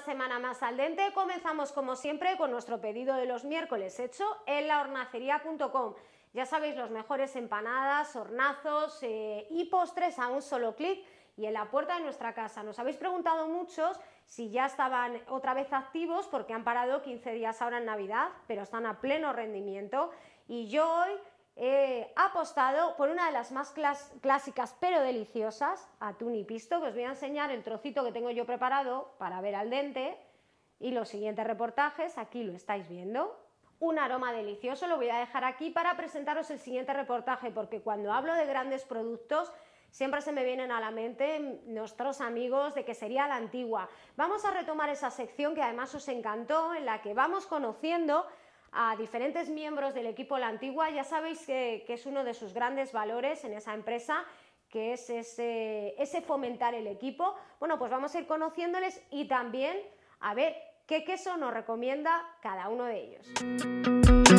semana más al dente. Comenzamos como siempre con nuestro pedido de los miércoles hecho en lahornacería.com. Ya sabéis, los mejores empanadas, hornazos eh, y postres a un solo clic y en la puerta de nuestra casa. Nos habéis preguntado muchos si ya estaban otra vez activos porque han parado 15 días ahora en Navidad, pero están a pleno rendimiento. Y yo hoy he eh, apostado por una de las más clásicas pero deliciosas, atún y pisto, que os voy a enseñar el trocito que tengo yo preparado para ver al dente y los siguientes reportajes, aquí lo estáis viendo. Un aroma delicioso, lo voy a dejar aquí para presentaros el siguiente reportaje, porque cuando hablo de grandes productos, siempre se me vienen a la mente nuestros amigos de que sería la antigua. Vamos a retomar esa sección que además os encantó, en la que vamos conociendo a diferentes miembros del equipo La Antigua. Ya sabéis que, es uno de sus grandes valores en esa empresa que es ese, ese fomentar el equipo. Bueno, pues vamos a ir conociéndoles y también a ver qué queso nos recomienda cada uno de ellos.